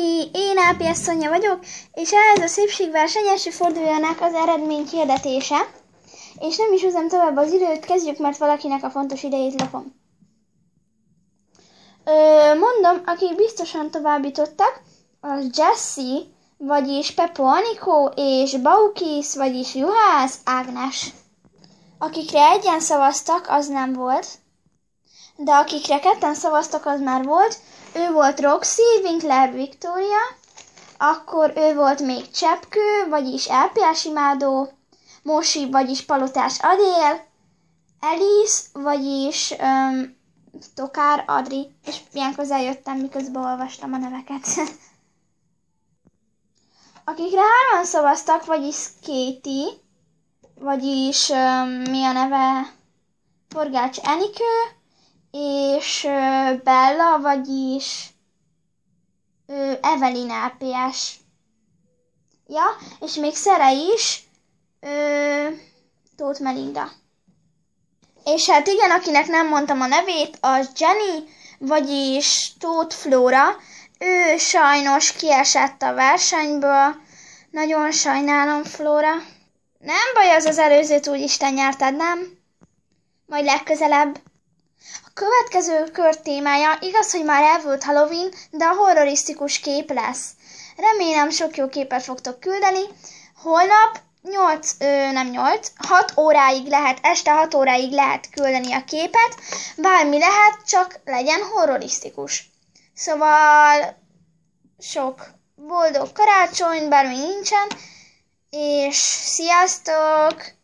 Hi, én Ápi Asszonya vagyok, és ez a szépségverseny első fordulójának az eredmény hirdetése. És nem is húzom tovább az időt, kezdjük, mert valakinek a fontos idejét lopom. Ö, mondom, akik biztosan továbbítottak, az Jesse, vagyis Pepo Anikó, és Baukis, vagyis Juhász Ágnes. Akikre egyen szavaztak, az nem volt de akikre ketten szavaztak, az már volt. Ő volt Roxy, Winkler Victoria, akkor ő volt még Csepkő, vagyis Elpiás imádó, Mosi, vagyis Palotás Adél, Elis, vagyis um, Tokár Adri, és ilyen közel jöttem, miközben olvastam a neveket. Akikre hárman szavaztak, vagyis Kéti, vagyis um, mi a neve? Forgács Enikő, és Bella, vagyis Evelyn LPS. Ja, és még Szere is, ö, Tóth Melinda. És hát igen, akinek nem mondtam a nevét, az Jenny, vagyis Tóth Flóra. Ő sajnos kiesett a versenyből. Nagyon sajnálom, Flóra. Nem baj, az az előzőt is te nyerted, nem? Majd legközelebb. A következő kör témája igaz, hogy már elvült Halloween, de a horrorisztikus kép lesz. Remélem sok jó képet fogtok küldeni. Holnap 8, ö, nem 8, 6 óráig lehet, este 6 óráig lehet küldeni a képet. Bármi lehet, csak legyen horrorisztikus. Szóval sok boldog karácsony, bármi nincsen, és sziasztok!